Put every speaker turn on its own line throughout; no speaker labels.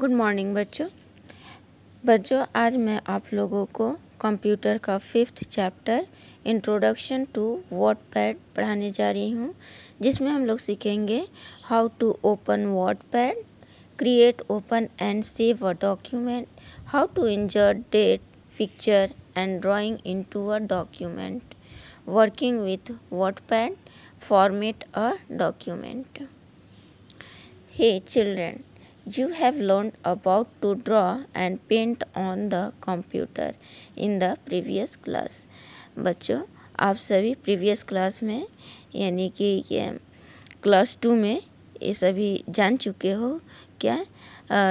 Good morning बच्चों बच्चों आज मैं आप लोगों को कंप्यूटर का fifth chapter introduction to WordPad पढ़ाने जा रही हूँ जिसमें हम लोग सीखेंगे how to open WordPad create open and save a document how to insert date picture and drawing into a document working with WordPad format a document hey children You have learned about to draw and paint on the computer in the previous class. बच्चों आप सभी previous class में यानी कि class to में ये सभी जान चुके हो क्या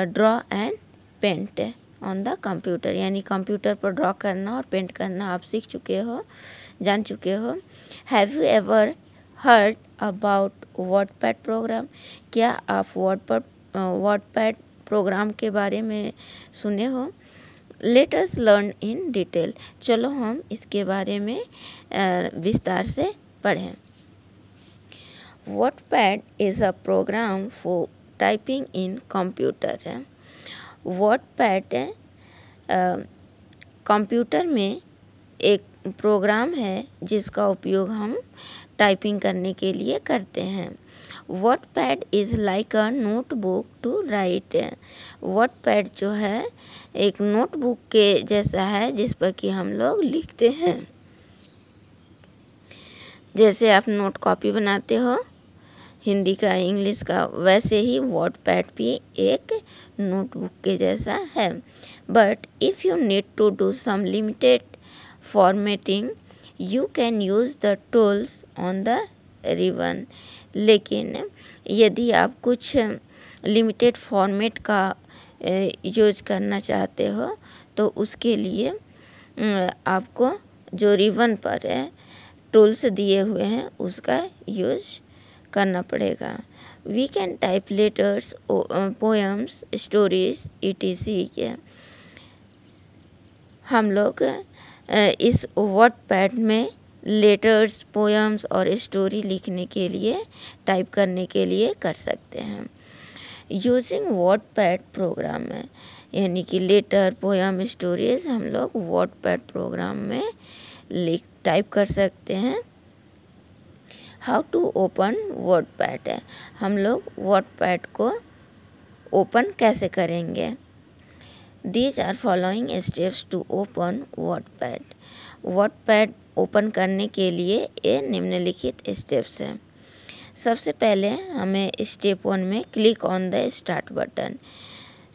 draw and paint on the computer यानी कंप्यूटर पर ड्रॉ करना और पेंट करना आप सीख चुके हो जान चुके हो have you ever heard about WordPad program क्या आप वर्ड पैड वर्ड प्रोग्राम के बारे में सुने हो लेटस लर्न इन डिटेल चलो हम इसके बारे में विस्तार से पढ़ें word is a program for typing in computer है वर्ड कंप्यूटर में एक प्रोग्राम है जिसका उपयोग हम टाइपिंग करने के लिए करते हैं pad is like a notebook to write pad जो है एक नोटबुक के जैसा है जिस पर कि हम लोग लिखते हैं जैसे आप नोट कॉपी बनाते हो हिंदी का इंग्लिश का वैसे ही वर्ड पैड भी एक नोटबुक के जैसा है but if you need to do some limited formatting you can use the tools on the ribbon लेकिन यदि आप कुछ लिमिटेड फॉर्मेट का यूज करना चाहते हो तो उसके लिए आपको जो रिबन पर है टूल्स दिए हुए हैं उसका यूज करना पड़ेगा we can type letters poems stories E T C के हम लोग इस वर्ड पैड में लेटर्स पोएम्स और स्टोरी लिखने के लिए टाइप करने के लिए कर सकते हैं यूजिंग वर्ड पैड प्रोग्राम में यानी कि लेटर पोएम स्टोरीज हम लोग वर्ड पैड प्रोग्राम में लिख टाइप कर सकते हैं how to open WordPad है हम लोग वॉट पैड को ओपन कैसे करेंगे these are following steps to open WordPad WordPad open करने के लिए ये निम्नलिखित स्टेप्स हैं सबसे पहले हमें स्टेप वन में click on the start button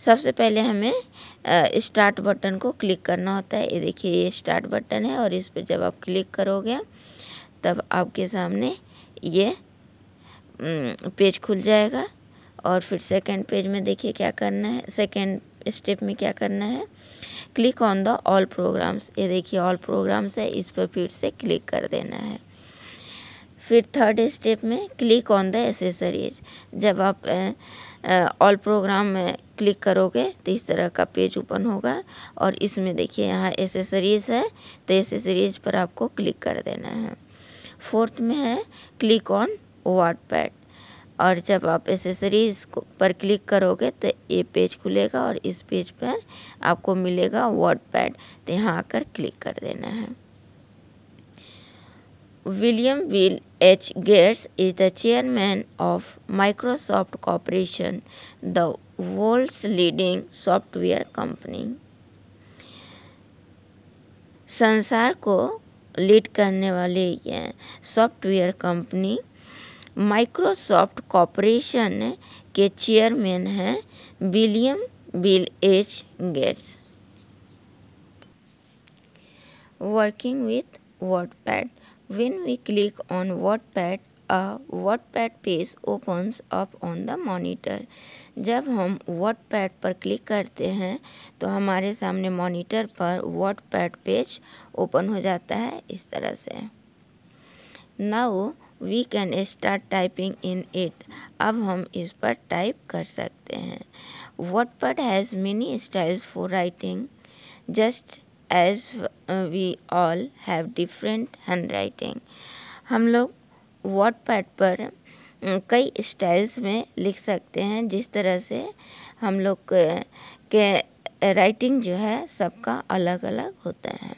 सबसे पहले हमें स्टार्ट बटन को क्लिक करना होता है ये देखिए ये स्टार्ट बटन है और इस पर जब आप क्लिक करोगे तब आपके सामने ये पेज खुल जाएगा और फिर सेकंड पेज में देखिए क्या करना है सेकंड स्टेप में क्या करना है click on the all programs ये देखिए ऑल प्रोग्राम्स है इस पर फिर से क्लिक कर देना है फिर थर्ड स्टेप में क्लिक ऑन द एसेसरीज जब आप ऑल प्रोग्राम में क्लिक करोगे तो इस तरह का पेज ओपन होगा और इसमें देखिए यहाँ एसेसरीज है तो एसेसरीज पर आपको क्लिक कर देना है फोर्थ में है क्लिक ऑन वाट पैड और जब आप एसेसरीज पर क्लिक करोगे तो ये पेज खुलेगा और इस पेज पर आपको मिलेगा वर्ड पैड तो यहाँ आकर क्लिक कर देना है William Will H Gates is the chairman of Microsoft corporation the world's leading software company संसार को लीड करने वाली ये सॉफ्टवेयर कंपनी माइक्रोसॉफ्ट कॉरपोरेशन के चेयरमैन हैं William Bill H Gates working with WordPad when we click on WordPad a WordPad page open up on the monitor जब हम pad पर क्लिक करते हैं तो हमारे सामने मोनीटर पर पैड पेज ओपन हो जाता है इस तरह से now we can start typing in it अब हम इस पर टाइप कर सकते हैं pad has many styles for writing just as we all have different hand writing हम लोग पैट पर कई स्टाइल्स में लिख सकते हैं जिस तरह से हम लोग के राइटिंग जो है सबका अलग अलग होता है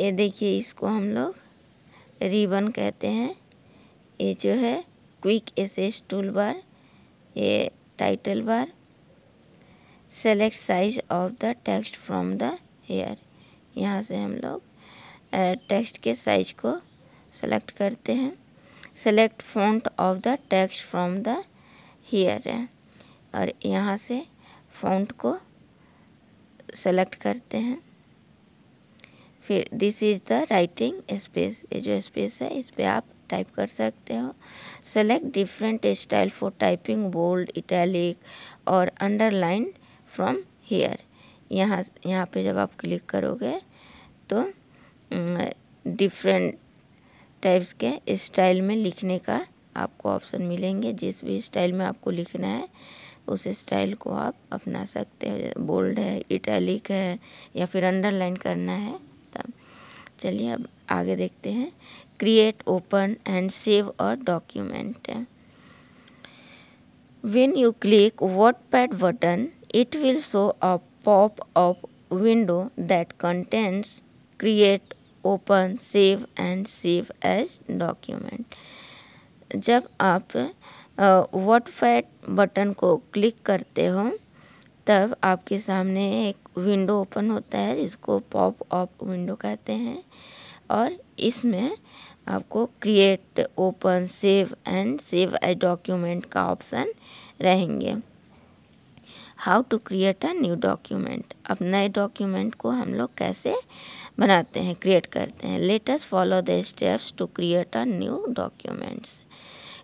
ये देखिए इसको हम लोग रिबन कहते हैं ये जो है क्विक एसेस टूल बार ये title bar select size of the text from the here यहाँ से हम लोग टेक्स्ट के साइज को सेलेक्ट करते हैं select font of the text from the here है और यहाँ से फॉन्ट को सेलेक्ट करते हैं फिर this is the writing space ये जो स्पेस है इस पर आप टाइप कर सकते हो select different style for typing bold italic और अंडरलाइन फ्रॉम हेयर यहाँ यहाँ पे जब आप क्लिक करोगे तो डिफरेंट टाइप्स के स्टाइल में लिखने का आपको ऑप्शन मिलेंगे जिस भी स्टाइल में आपको लिखना है उस स्टाइल को आप अपना सकते हो बोल्ड है इटैलिक है या फिर अंडरलाइन करना है चलिए अब आगे देखते हैं create open and save a document when you click what WordPad button it will show a pop up window that contents create open save and save as document जब आप वॉट uh, बटन को क्लिक करते हो तब आपके सामने एक विंडो ओपन होता है जिसको पॉप ऑप विंडो कहते हैं और इसमें आपको create open save and save a document का ऑप्शन रहेंगे how to create a new document अब नए डॉक्यूमेंट को हम लोग कैसे बनाते हैं क्रिएट करते हैं let us follow the steps to create a new documents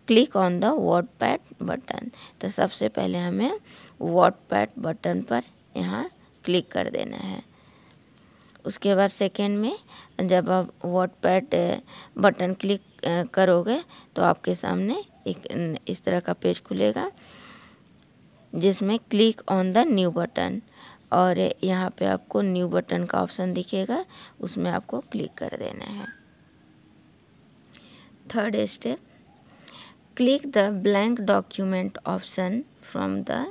click on the WordPad button तो सबसे पहले हमें वॉटपैड बटन पर यहाँ क्लिक कर देना है उसके बाद सेकेंड में जब आप वॉटपैड बटन क्लिक करोगे तो आपके सामने एक इस तरह का पेज खुलेगा जिसमें click on the new button और यहाँ पे आपको न्यू बटन का ऑप्शन दिखेगा उसमें आपको क्लिक कर देना है third step click the blank document option from the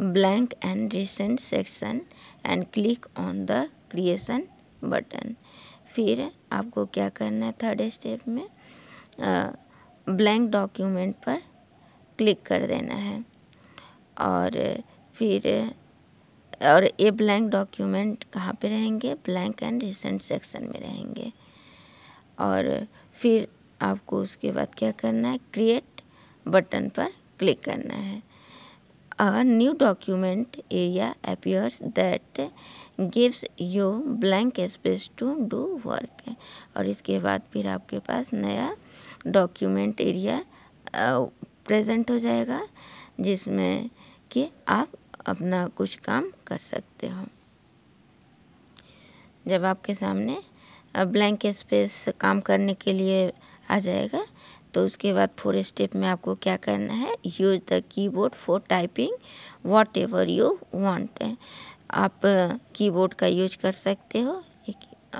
blank and recent section and click on the creation button फिर आपको क्या करना है थर्ड स्टेप में ब्लैंक डॉक्यूमेंट पर क्लिक कर देना है और फिर और ये ब्लैंक डॉक्यूमेंट कहाँ पे रहेंगे ब्लैंक एंड रिसेंट सेक्शन में रहेंगे और फिर आपको उसके बाद क्या करना है क्रिएट बटन पर क्लिक करना है A new document area appears that gives you blank space to do work और इसके बाद फिर आपके पास नया डॉक्यूमेंट एरिया present हो जाएगा जिसमें कि आप अपना कुछ काम कर सकते हो जब आपके सामने ब्लैंक स्पेस काम करने के लिए आ जाएगा तो उसके बाद फोर स्टेप में आपको क्या करना है use the keyboard for typing whatever you want आप कीबोर्ड का यूज कर सकते हो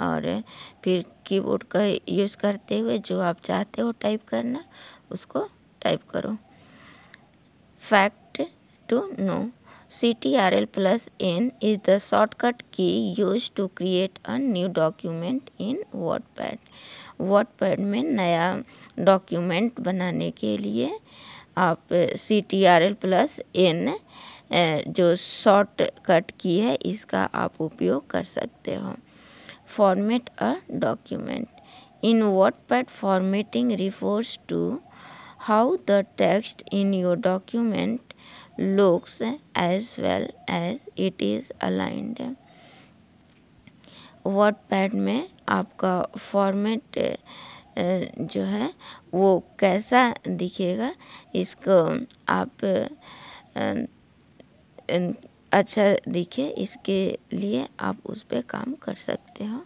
और फिर कीबोर्ड का यूज़ करते हुए जो आप चाहते हो टाइप करना उसको टाइप करो fact to know C T R L plus N is the shortcut key use to create a new document in WordPad WordPad में नया डॉक्यूमेंट बनाने के लिए आप C T R L plus N जो shortcut key है इसका आप उपयोग कर सकते हो format a document in WordPad formatting refers to how the text in your document looks as well as it is aligned WordPad में आपका फॉर्मेट जो है वो कैसा दिखेगा इसको आप अच्छा दिखे इसके लिए आप उस पर काम कर सकते हो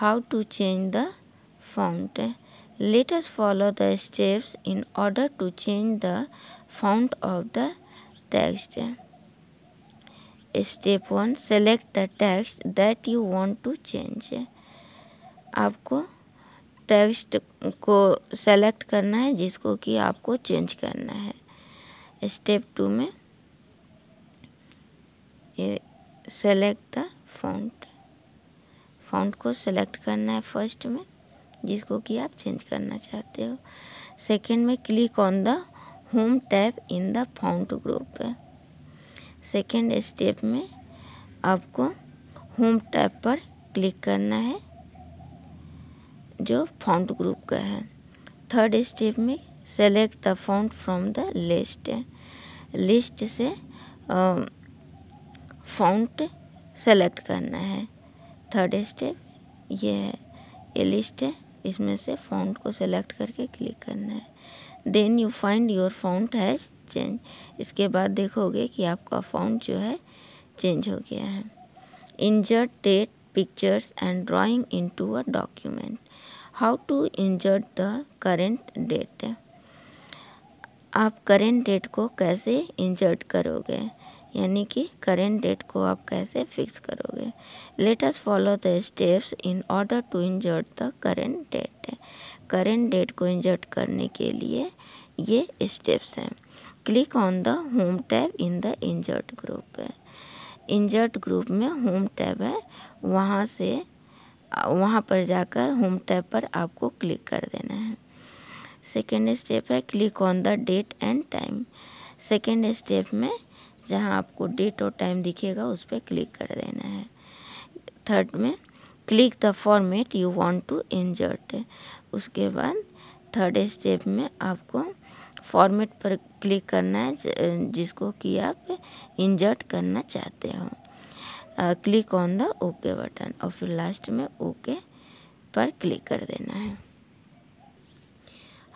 how to change the font let us follow the steps in order to change the font of the text step one select the text that you want to change आपको टेक्स्ट को सेलेक्ट करना है जिसको कि आपको चेंज करना है step two में सेलेक्ट द फॉन्ट फॉन्ट को सेलेक्ट करना है फर्स्ट में जिसको कि आप चेंज करना चाहते हो सेकंड में click on the home tab in the font group second step में आपको होम टैब पर क्लिक करना है जो फॉन्ट ग्रुप का है थर्ड स्टेप में select the font from the list list से फॉन्ट सेलेक्ट करना है थर्ड स्टेप ये है ये लिस्ट है इसमें से फॉन्ट को सेलेक्ट करके क्लिक करना है then you find your font has change इसके बाद देखोगे कि आपका फ़ॉन्ट जो है चेंज हो गया है insert date pictures and drawing into a document how to insert the current date आप करेंट डेट को कैसे इंजर्ट करोगे यानी कि करेंट डेट को आप कैसे फिक्स करोगे let us follow the steps in order to insert the current date current date को इंजर्ट करने के लिए ये स्टेप्स हैं click on the home tab in the insert group insert group में होम टैब है वहाँ से वहाँ पर जाकर होम टैब पर आपको क्लिक कर देना है सेकेंड स्टेप है click on the date and time second step में जहाँ आपको डेट और टाइम दिखेगा उस पर क्लिक कर देना है थर्ड में click the format you want to insert उसके बाद थर्ड स्टेप में आपको फॉर्मेट पर क्लिक करना है जिसको कि आप इंजर्ट करना चाहते हो click on the okay button और फिर लास्ट में ओके पर क्लिक कर देना है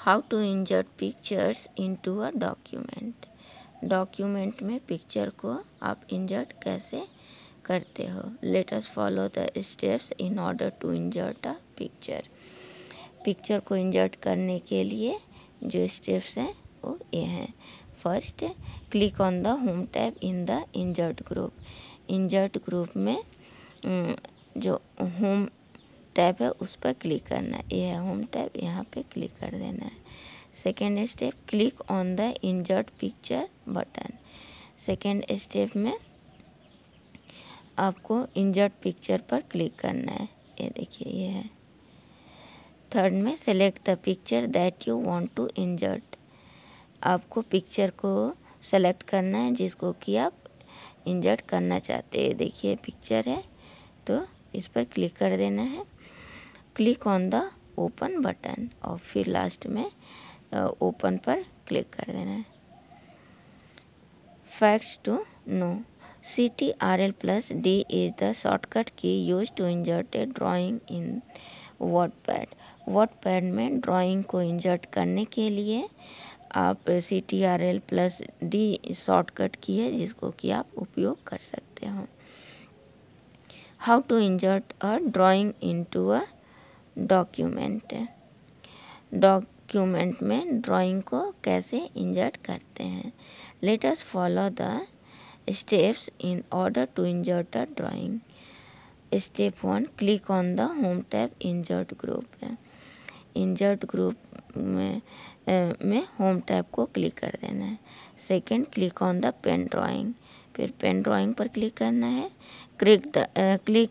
how to insert pictures into a document document में पिक्चर को आप इंजर्ट कैसे करते हो let's follow the steps in order to insert a picture picture को इंजर्ट करने के लिए जो स्टेप्स हैं वो ये हैं first click on the home tab in the insert group insert group में mm, जो होम टैब है उस पर क्लिक करना है ये है होम टैब यहाँ पे क्लिक कर देना है second step click on the insert picture button second step में आपको इंजर्ट पिक्चर पर क्लिक करना है ये देखिए ये है थर्ड में select the picture that you want to insert आपको पिक्चर को सेलेक्ट करना है जिसको कि आप इंजर्ट करना चाहते हैं देखिए पिक्चर है तो इस पर क्लिक कर देना है click on the open button और फिर लास्ट में ओपन पर क्लिक कर देना है to know C T R L plus D is the shortcut key use to insert a drawing in WordPad WordPad में ड्राइंग को insert करने के लिए आप C T R L plus D shortcut key है जिसको कि आप उपयोग कर सकते हो how to insert a drawing into a document document में ड्राइंग को कैसे इंजर्ट करते हैं let's follow the steps in order to insert a drawing step one click on the home tab insert group है इंजर्ड ग्रुप में में home tab को click कर देना है second click on the pen drawing फिर पेन ड्राइंग पर click करना है click the click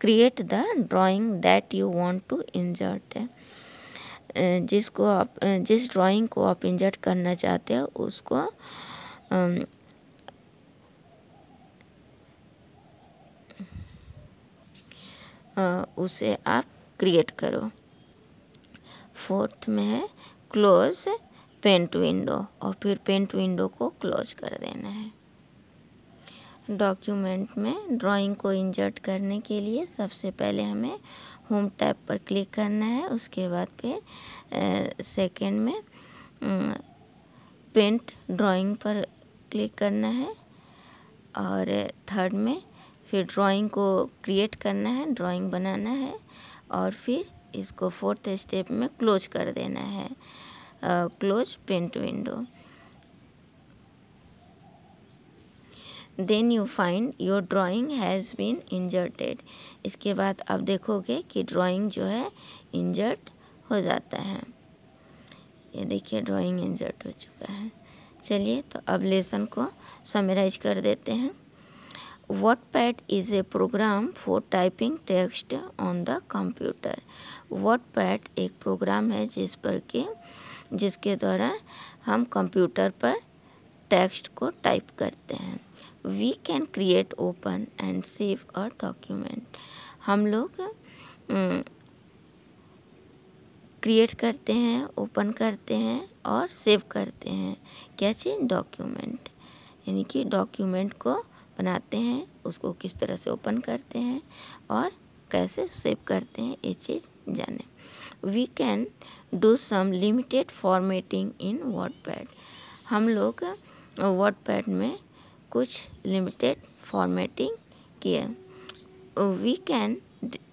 create the drawing that you want to insert जिसको आप जिस ड्राइंग को आप इंजर्ट करना चाहते हो उसको उसे आप क्रिएट करो फोर्थ में है क्लोज पेंट विंडो और फिर पेंट विंडो को क्लोज कर देना है डॉक्यूमेंट में ड्राइंग को इंजर्ट करने के लिए सबसे पहले हमें होम टैब पर क्लिक करना है उसके बाद फिर सेकंड में पेंट ड्राइंग पर क्लिक करना है और थर्ड में फिर ड्राइंग को क्रिएट करना है ड्राइंग बनाना है और फिर इसको फोर्थ स्टेप में क्लोज कर देना है close paint window then you find your drawing has been inserted इसके बाद आप देखोगे कि ड्राइंग जो है इंजर्ट हो जाता है ये देखिए ड्राइंग इंजर्ट हो चुका है चलिए तो अब लेसन को समराइज कर देते हैं WordPad is a program for typing text on the computer. WordPad एक प्रोग्राम है जिस पर के जिसके द्वारा हम कंप्यूटर पर टेक्स्ट को टाइप करते हैं we can create open and save a document हम लोग क्रिएट हम्म, करते हैं ओपन करते हैं और सेव करते हैं क्या चीज़ डॉक्यूमेंट यानी कि डॉक्यूमेंट को बनाते हैं उसको किस तरह से ओपन करते हैं और कैसे सेव करते हैं ये चीज़ जाने we can do some limited formatting in WordPad हम लोग वर्ड पैड में कुछ लिमिटेड फॉर्मेटिंग किए we can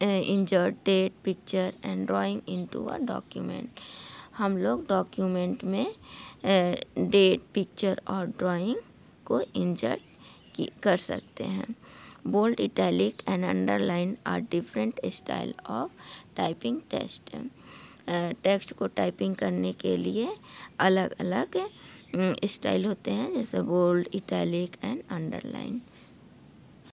insert date picture and drawing into a document हम लोग डॉक्यूमेंट में डेट पिक्चर और ड्राइंग को इंजर्ट कर सकते हैं bold italic and underline are different style of typing test text को टाइपिंग करने के लिए अलग अलग स्टाइल होते हैं जैसे बोल्ड इटैलिक एंड अंडरलाइन